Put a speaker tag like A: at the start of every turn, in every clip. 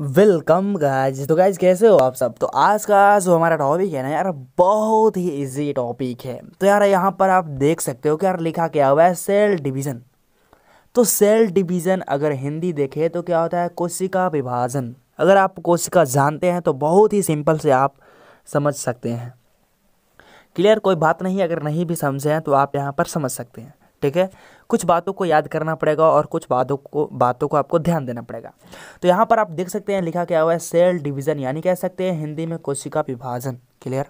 A: welcome guys तो guys कैसे हो आप सब तो आज का जो हमारा टॉपिक है ना यार बहुत ही इजी टॉपिक है तो यार यहाँ पर आप देख सकते हो कि यार लिखा क्या हुआ है सेल डिवीज़न तो सेल डिवीज़न अगर हिंदी देखे तो क्या होता है कोशिका विभाजन अगर आप कोशिका जानते हैं तो बहुत ही सिंपल से आप समझ सकते हैं क्लियर कोई बात नहीं अगर नहीं भी समझे हैं तो आप यहाँ पर समझ सकते हैं ठीक है कुछ बातों को याद करना पड़ेगा और कुछ बातों को बातों को आपको ध्यान देना पड़ेगा तो यहाँ पर आप देख सकते हैं लिखा क्या हुआ है सेल डिवीज़न यानी कह सकते हैं हिंदी में कोशिका विभाजन क्लियर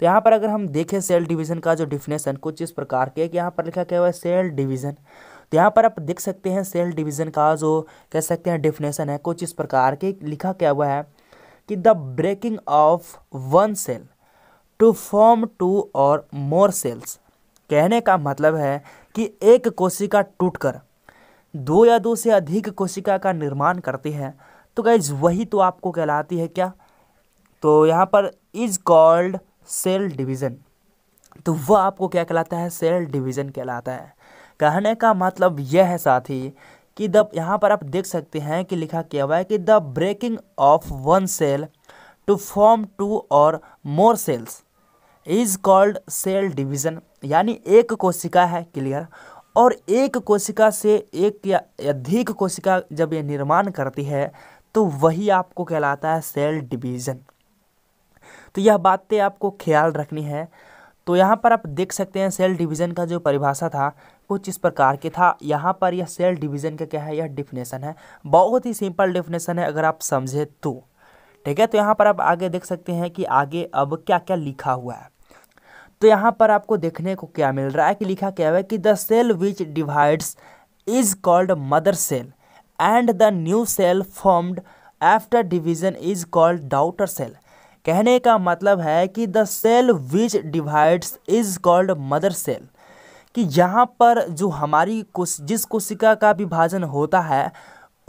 A: तो यहाँ पर अगर हम देखें सेल डिवीज़न का जो डिफिनेशन कुछ इस प्रकार के यहाँ पर लिखा क्या हुआ है सेल डिवीज़न तो यहाँ पर आप देख सकते हैं सेल डिवीज़न का जो कह सकते हैं डिफिनेशन है कुछ इस प्रकार के लिखा क्या हुआ है कि the breaking of one cell to form two और मोर सेल्स कहने का मतलब है कि एक कोशिका टूटकर दो या दो से अधिक कोशिका का निर्माण करती है तो गाइज वही तो आपको कहलाती है क्या तो यहाँ पर इज कॉल्ड सेल डिवीज़न तो वह आपको क्या कहलाता है सेल डिवीज़न कहलाता है कहने का मतलब यह है साथी कि द यहाँ पर आप देख सकते हैं कि लिखा किया हुआ है कि the breaking of one cell to form two और more cells is called cell division यानी एक कोशिका है क्लियर और एक कोशिका से एक या अधिक कोशिका जब ये निर्माण करती है तो वही आपको कहलाता है सेल डिवीजन तो यह बातें आपको ख्याल रखनी है तो यहाँ पर आप देख सकते हैं सेल डिवीज़न का जो परिभाषा था कुछ इस प्रकार के था यहाँ पर यह सेल डिवीज़न का क्या है यह डिफिनेशन है बहुत ही सिंपल डिफिनेशन है अगर आप समझे तो ठीक है तो यहाँ पर आप आगे देख सकते हैं कि आगे अब क्या क्या लिखा हुआ है तो यहाँ पर आपको देखने को क्या मिल रहा है कि लिखा क्या है कि the cell which divides is called mother cell and the new cell formed after division is called daughter cell कहने का मतलब है कि the cell which divides is called mother cell कि यहाँ पर जो हमारी कुछ जिस कोशिका का विभाजन होता है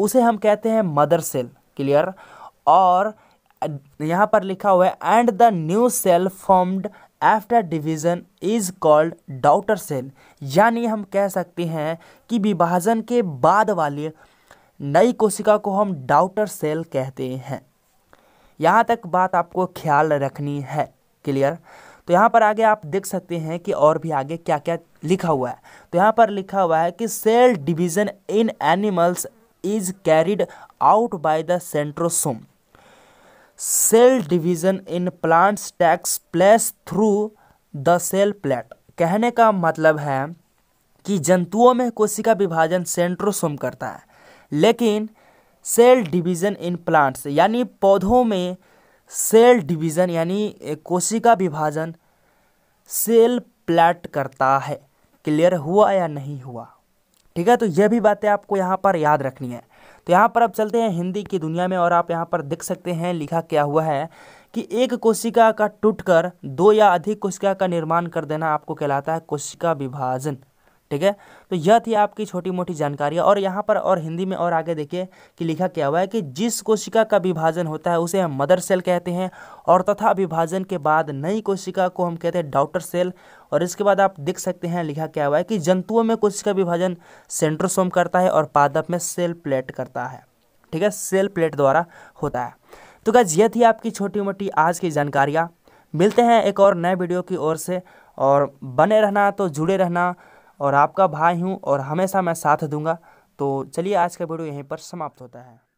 A: उसे हम कहते हैं मदर सेल क्लियर और यहाँ पर लिखा हुआ है and the new cell formed after division is called daughter cell यानी हम कह सकते हैं कि विभाजन के बाद वाली नई कोशिका को हम डाउटर सेल कहते हैं यहाँ तक बात आपको ख्याल रखनी है क्लियर तो यहाँ पर आगे आप देख सकते हैं कि और भी आगे क्या क्या लिखा हुआ है तो यहाँ पर लिखा हुआ है कि cell division in animals is carried out by the centrosome cell division in plants takes place through the cell plate कहने का मतलब है कि जंतुओं में कोशिका विभाजन सेंट्रोसोम करता है लेकिन सेल डिवीजन इन प्लांट्स यानी पौधों में सेल डिवीजन यानी कोशिका विभाजन सेल प्लेट करता है क्लियर हुआ या नहीं हुआ ठीक है तो यह भी बातें आपको यहाँ पर याद रखनी है तो यहाँ पर आप चलते हैं हिंदी की दुनिया में और आप यहाँ पर देख सकते हैं लिखा क्या हुआ है कि एक कोशिका का टूटकर दो या अधिक कोशिका का निर्माण कर देना आपको कहलाता है कोशिका विभाजन ठीक है तो यह थी आपकी छोटी मोटी जानकारियाँ और यहाँ पर और हिंदी में और आगे देखिए कि लिखा क्या हुआ है कि जिस कोशिका का विभाजन होता है उसे हम मदर सेल कहते हैं और तथा विभाजन के बाद नई कोशिका को हम कहते हैं डाउटर सेल और इसके बाद आप देख सकते हैं लिखा क्या हुआ है कि जंतुओं में कोशिका विभाजन सेंट्रोसोम करता है और पादप में सेल प्लेट करता है ठीक है सेल प्लेट द्वारा होता है तो क्या यह थी आपकी छोटी मोटी आज की जानकारियाँ मिलते हैं एक और नए वीडियो की ओर से और बने रहना तो जुड़े रहना और आपका भाई हूँ और हमेशा मैं साथ दूंगा तो चलिए आज का वीडियो यहीं पर समाप्त होता है